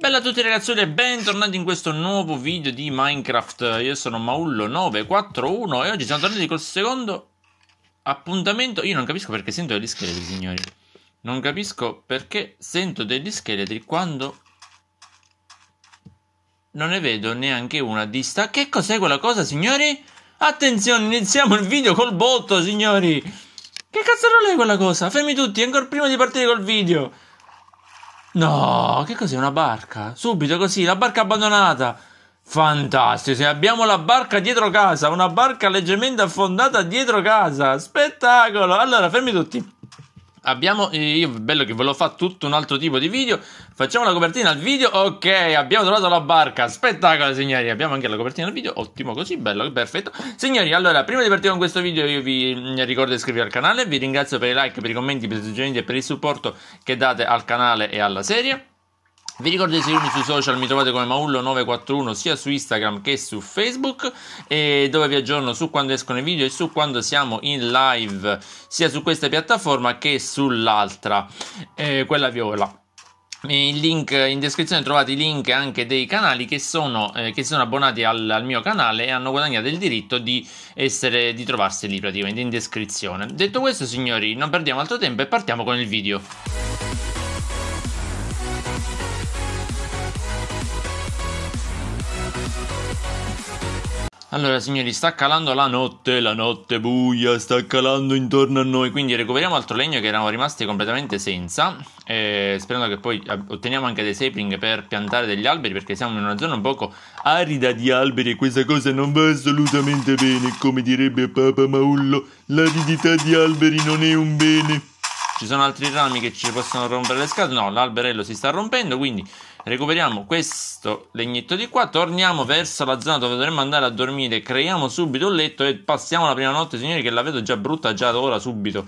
Bella a tutti ragazzi e bentornati in questo nuovo video di Minecraft Io sono Maullo941 e oggi siamo tornati col secondo appuntamento Io non capisco perché sento degli scheletri signori Non capisco perché sento degli scheletri quando non ne vedo neanche una di sta Che cos'è quella cosa signori? Attenzione iniziamo il video col botto signori Che cazzo è quella cosa? Fermi tutti ancora prima di partire col video No, che cos'è una barca? Subito così, la barca abbandonata. Fantastico, se abbiamo la barca dietro casa, una barca leggermente affondata dietro casa. Spettacolo! Allora, fermi tutti. Abbiamo, eh, io, bello che ve lo fa tutto un altro tipo di video. Facciamo la copertina al video. Ok, abbiamo trovato la barca. Spettacolo, signori. Abbiamo anche la copertina al video. Ottimo, così bello, perfetto. Signori, allora, prima di partire con questo video, io vi mm, ricordo di iscrivervi al canale. Vi ringrazio per i like, per i commenti, per i suggerimenti e per il supporto che date al canale e alla serie. Vi ricordo di seguirmi sui social, mi trovate come Maullo941 sia su Instagram che su Facebook dove vi aggiorno su quando escono i video e su quando siamo in live sia su questa piattaforma che sull'altra, eh, quella viola. Link, in descrizione trovate i link anche dei canali che, sono, eh, che sono abbonati al, al, mio canale e hanno guadagnato il diritto di, essere, di trovarsi lì praticamente in descrizione. Detto questo signori non perdiamo altro tempo e partiamo con il video. Allora signori, sta calando la notte, la notte buia sta calando intorno a noi, quindi recuperiamo altro legno che eravamo rimasti completamente senza, eh, sperando che poi otteniamo anche dei sapling per piantare degli alberi, perché siamo in una zona un poco arida di alberi e questa cosa non va assolutamente bene, come direbbe Papa Maullo, l'aridità di alberi non è un bene. Ci sono altri rami che ci possono rompere le scatole? No, l'alberello si sta rompendo, quindi recuperiamo questo legnetto di qua, torniamo verso la zona dove dovremmo andare a dormire, creiamo subito un letto e passiamo la prima notte, signori, che la vedo già brutta già da ora subito.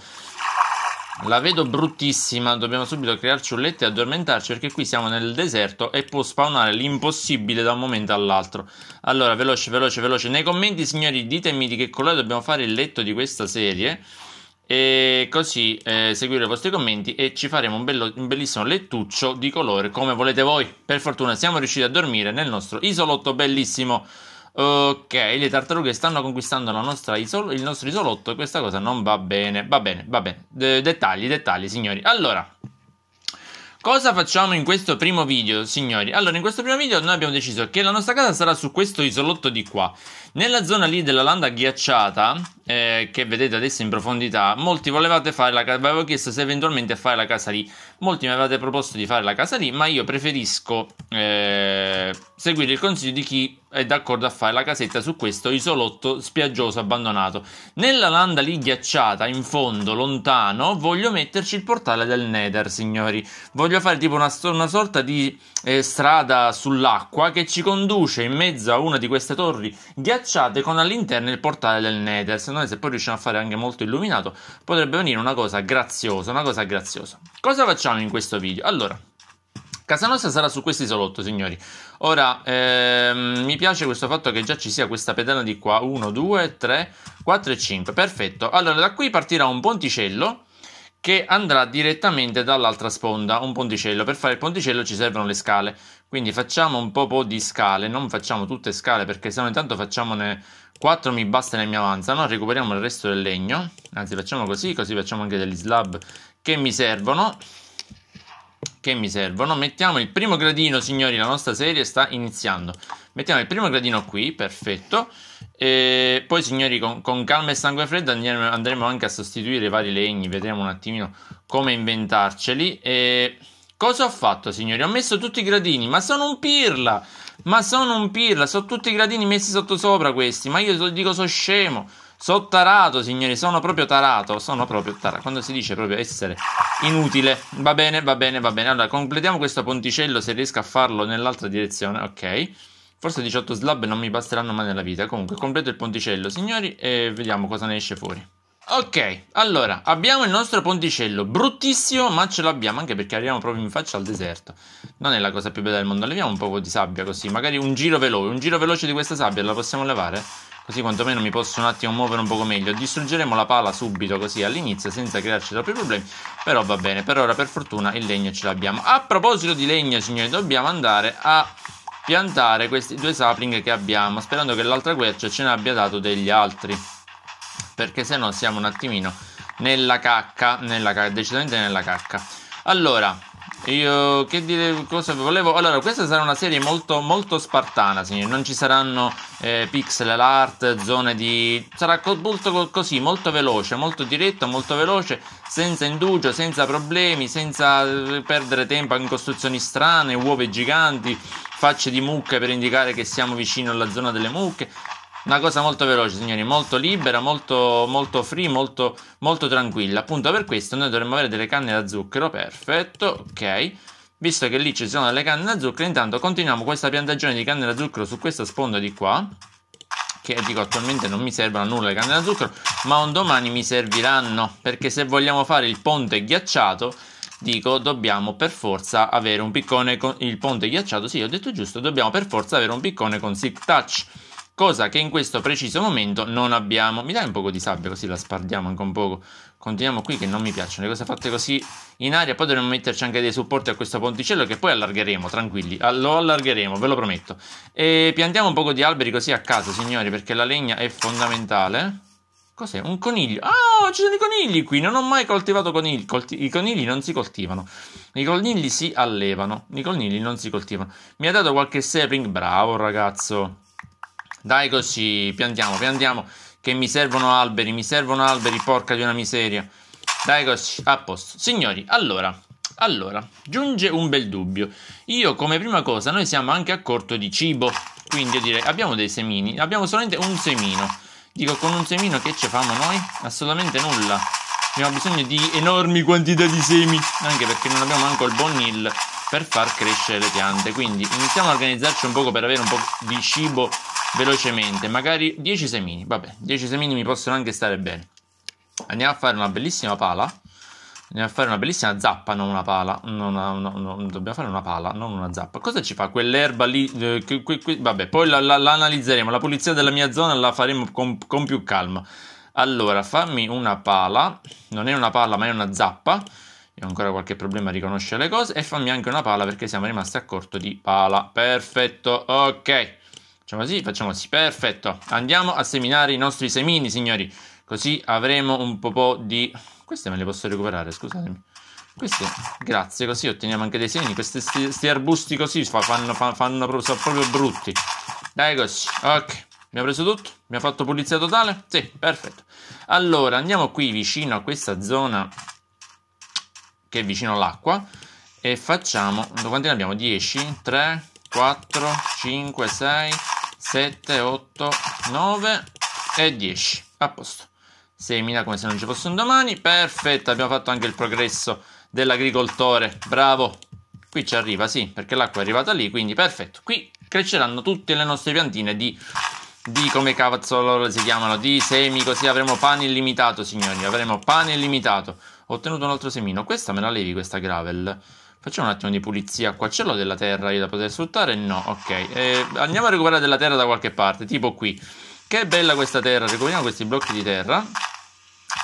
La vedo bruttissima, dobbiamo subito crearci un letto e addormentarci perché qui siamo nel deserto e può spawnare l'impossibile da un momento all'altro. Allora, veloce, veloce, veloce. Nei commenti, signori, ditemi di che colore dobbiamo fare il letto di questa serie e così eh, seguire i vostri commenti e ci faremo un, bello, un, bellissimo lettuccio di colore come volete voi. Per fortuna siamo riusciti a dormire nel nostro isolotto bellissimo. Ok, le tartarughe stanno conquistando isol- il nostro isolotto e questa cosa non va bene. Va bene, va bene. De- dettagli, dettagli, signori. Allora, Cosa facciamo in questo primo video, signori? Allora, in questo primo video noi abbiamo deciso che la nostra casa sarà su questo isolotto di qua. Nella zona lì della landa ghiacciata, eh, che vedete adesso in profondità, molti volevate fare la casa, vi avevo chiesto se eventualmente fare la casa lì, molti mi avevate proposto di fare la casa lì, ma io preferisco eh, seguire il consiglio di chi è d'accordo a fare la casetta su questo isolotto spiaggioso abbandonato. Nella landa lì ghiacciata, in fondo, lontano, voglio metterci il portale del Nether, signori. Voglio fare tipo una, una sorta di eh, strada sull'acqua che ci conduce in mezzo a una di queste torri ghiacciate con all'interno il portale del Nether. Se secondo me se poi riusciamo a fare anche molto illuminato potrebbe venire una cosa graziosa, una cosa graziosa. Cosa facciamo in questo video? Allora, Casa nostra sarà su questo isolotto, signori. Ora, ehm, mi piace questo fatto che già ci sia questa pedana di qua. 1, 2, 3, 4 e 5. Perfetto. Allora, da qui partirà un ponticello che andrà direttamente dall'altra sponda, un ponticello. Per fare il ponticello ci servono le scale. Quindi facciamo un po', po di scale, non facciamo tutte scale perché se no intanto facciamone 4 mi basta e mi avanzano, recuperiamo il resto del legno, anzi facciamo così, così facciamo anche degli slab che mi servono, che mi servono, mettiamo il primo gradino, signori, la nostra serie sta iniziando, mettiamo il primo gradino qui, perfetto, e poi signori con, con calma e sangue freddo andiamo, andremo anche a sostituire i vari legni, vedremo un attimino come inventarceli, e cosa ho fatto signori? Ho messo tutti i gradini, ma sono un pirla! Ma sono un pirla, sono tutti i gradini messi sotto sopra questi. Ma io dico sono scemo. Sono tarato, signori, sono proprio tarato. Sono proprio tarato. Quando si dice proprio essere inutile. Va bene, va bene, va bene. Allora, completiamo questo ponticello se riesco a farlo nell'altra direzione. Ok. Forse 18 slab non mi basteranno mai nella vita. Comunque, completo il ponticello, signori, e vediamo cosa ne esce fuori. Ok, allora abbiamo il nostro ponticello, bruttissimo, ma ce l'abbiamo anche perché arriviamo proprio in faccia al deserto. Non è la cosa più bella del mondo, leviamo un po' di sabbia così, magari un giro veloce, un giro veloce di questa sabbia la possiamo levare? Così quantomeno mi posso un attimo muovere un poco meglio. Distruggeremo la pala subito così all'inizio senza crearci troppi problemi, però va bene, per ora per fortuna il legno ce l'abbiamo. A proposito di legno, signori, dobbiamo andare a piantare questi due sapling che abbiamo, sperando che l'altra quercia ce ne abbia dato degli altri perché se no siamo un attimino nella cacca, nella cacca, decisamente nella cacca. Allora, io che dire cosa volevo? Allora, questa sarà una serie molto, molto spartana, signori. Non ci saranno eh, pixel art, zone di. Sarà molto così, molto veloce, molto diretto, molto veloce, senza indugio, senza problemi, senza eh, perdere tempo in costruzioni strane, uova giganti, facce di mucche per indicare che siamo vicino alla zona delle mucche. Una cosa molto veloce, signori, molto libera, molto, molto free, molto, molto tranquilla. Appunto per questo noi dovremmo avere delle canne da zucchero, perfetto, ok. Visto che lì ci sono delle canne da zucchero, intanto continuiamo questa piantagione di canne da zucchero su questa sponda di qua. Che dico attualmente non mi servono a nulla le canne da zucchero, ma un domani mi serviranno. Perché se vogliamo fare il ponte ghiacciato, dico dobbiamo per forza avere un piccone con il ponte ghiacciato. Sì, ho detto giusto, dobbiamo per forza avere un piccone con sick touch cosa che in questo preciso momento non abbiamo. Mi dai un po' di sabbia così la spardiamo anche un po'. Continuiamo qui che non mi piacciono le cose fatte così in aria, poi dovremmo metterci anche dei supporti a questo ponticello che poi allargheremo, tranquilli, ah, lo allargheremo, ve lo prometto. E piantiamo un po' di alberi così a caso, signori, perché la legna è fondamentale. Cos'è? Un coniglio. Ah, ci sono i conigli qui. Non ho mai coltivato conigli. Colti I conigli non si coltivano. I conigli si allevano. I conigli non si coltivano. Mi ha dato qualche sapling. Bravo, ragazzo. Dai così, piantiamo, piantiamo. Che mi servono alberi, mi servono alberi, porca di una miseria. Dai così, a posto. Signori, allora, allora, giunge un bel dubbio. Io come prima cosa, noi siamo anche a corto di cibo. Quindi io direi, abbiamo dei semini, abbiamo solamente un semino. Dico, con un semino che ci famo noi? Assolutamente nulla. Abbiamo bisogno di enormi quantità di semi, anche perché non abbiamo manco il bonil per far crescere le piante. Quindi iniziamo a organizzarci un poco per avere un po' di cibo velocemente, magari 10 semini, vabbè, 10 semini mi possono anche stare bene. Andiamo a fare una bellissima pala, andiamo a fare una bellissima zappa, non una pala, non una, no, no, dobbiamo fare una pala, non una zappa. Cosa ci fa quell'erba lì? Eh, que, que, vabbè, poi la, la, la, analizzeremo, la pulizia della mia zona la faremo con, con più calma. Allora, fammi una pala, non è una pala ma è una zappa, io ho ancora qualche problema a riconoscere le cose, e fammi anche una pala perché siamo rimasti a corto di pala. Perfetto, ok. Facciamo così, facciamo così. Perfetto. Andiamo a seminare i nostri semini, signori. Così avremo un po' di... Queste me le posso recuperare, scusatemi. Queste, grazie, così otteniamo anche dei semini. Questi sti, arbusti così fanno, fanno, fanno proprio, proprio brutti. Dai così, ok. Mi ha preso tutto? Mi ha fatto pulizia totale? Sì, perfetto. Allora, andiamo qui vicino a questa zona che è vicino all'acqua e facciamo... Quanti ne abbiamo? 10, 3, 4, 5, 6, 7, 8, 9 e 10. A posto. 6.000 come se non ci fossero domani. Perfetto, abbiamo fatto anche il progresso dell'agricoltore. Bravo. Qui ci arriva, sì, perché l'acqua è arrivata lì, quindi perfetto. Qui cresceranno tutte le nostre piantine di di come cavazzo loro si chiamano, di semi, così avremo pane illimitato, signori, avremo pane illimitato. Ho ottenuto un altro semino. Questa me la levi questa gravel? Facciamo un attimo di pulizia qua. Ce l'ho della terra io da poter sfruttare? No, ok. Eh, andiamo a recuperare della terra da qualche parte, tipo qui. Che bella questa terra. Recuperiamo questi blocchi di terra,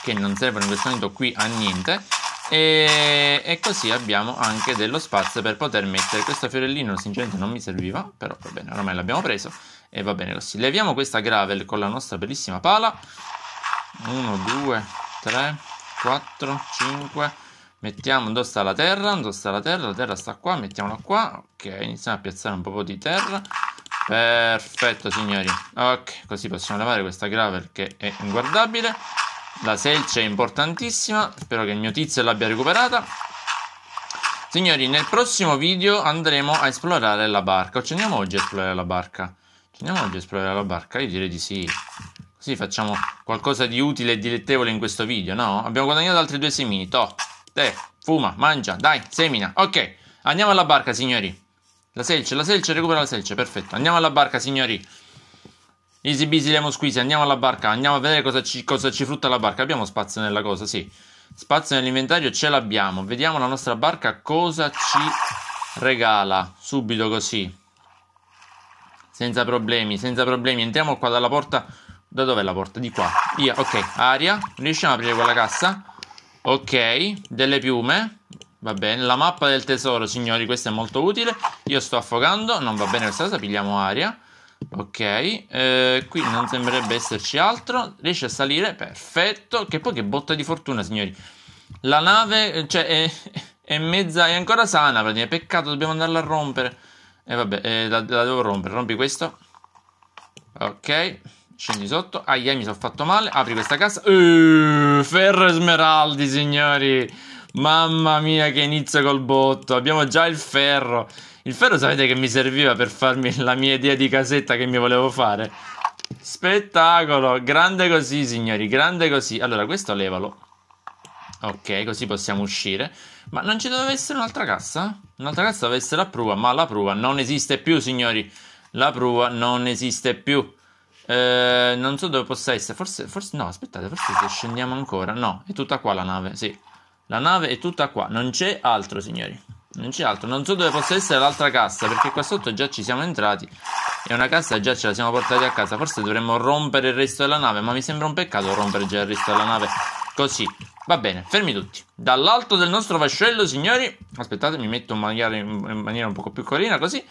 che non servono in questo momento qui a niente. E, e, così abbiamo anche dello spazio per poter mettere questo fiorellino. Sinceramente non mi serviva, però va bene, ormai l'abbiamo preso. E va bene così. Leviamo questa gravel con la nostra bellissima pala. 1, 2, 3, 4, 5... Mettiamo, dove sta la terra? Dove sta la terra? La terra sta qua, mettiamola qua. Ok, iniziamo a piazzare un po' di terra. Perfetto, signori. Ok, così possiamo levare questa gravel che è inguardabile. La selce è importantissima, spero che il mio tizio l'abbia recuperata. Signori, nel prossimo video andremo a esplorare la barca. O ci andiamo oggi a esplorare la barca? Ci andiamo oggi a esplorare la barca? Io direi di sì. Così facciamo qualcosa di utile e dilettevole in questo video, no? Abbiamo guadagnato altri due semini, top. Te, fuma, mangia, dai, semina. Ok, andiamo alla barca, signori. La selce, la selce, recupera la selce, perfetto. Andiamo alla barca, signori. Easy busy lemon squeezy, andiamo alla barca, andiamo a vedere cosa ci, cosa ci frutta la barca. Abbiamo spazio nella cosa, sì. Spazio nell'inventario ce l'abbiamo. Vediamo la nostra barca cosa ci regala. Subito così. Senza problemi, senza problemi. Entriamo qua dalla porta. Da dov'è la porta? Di qua. Via, ok. Aria. Riusciamo a aprire quella cassa? Ok, delle piume. Va bene, la mappa del tesoro, signori, questa è molto utile. Io sto affogando, non va bene questa cosa, pigliamo aria. Ok, eh, qui non sembrerebbe esserci altro. Riesce a salire, perfetto. Che poi che botta di fortuna, signori. La nave, eh, cioè, è, è mezza, è ancora sana, praticamente. Peccato, dobbiamo andarla a rompere. E eh, vabbè, eh, la, la devo rompere. Rompi questo. Ok. Scendi sotto. Ah, yeah, mi sono fatto male. Apri questa cassa. Uh, ferro e smeraldi, signori. Mamma mia, che inizio col botto. Abbiamo già il ferro. Il ferro sapete che mi serviva per farmi la mia idea di casetta che mi volevo fare. Spettacolo. Grande così, signori. Grande così. Allora, questo levalo. Ok, così possiamo uscire. Ma non ci doveva essere un'altra cassa? Un'altra cassa doveva essere la prua, ma la prua non esiste più, signori. La prua non esiste più. Eh, non so dove possa essere. Forse, forse, no, aspettate, forse se scendiamo ancora. No, è tutta qua la nave, sì. La nave è tutta qua. Non c'è altro, signori. Non c'è altro. Non so dove possa essere l'altra cassa, perché qua sotto già ci siamo entrati. E una cassa già ce la siamo portati a casa. Forse dovremmo rompere il resto della nave, ma mi sembra un peccato rompere già il resto della nave così. Va bene, fermi tutti. Dall'alto del nostro vascello, signori. Aspettate, mi metto magari in maniera un po' più carina così.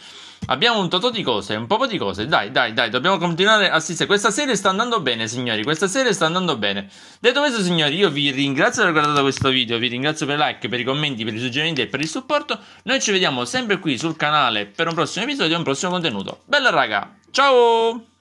Abbiamo un totò di cose, un po' di cose. Dai, dai, dai, dobbiamo continuare a assistere. Questa serie sta andando bene, signori. Questa serie sta andando bene. Detto questo, signori, io vi ringrazio per aver guardato questo video. Vi ringrazio per i like, per i commenti, per i suggerimenti e per il supporto. Noi ci vediamo sempre qui sul canale per un prossimo episodio e un prossimo contenuto. Bella raga, ciao!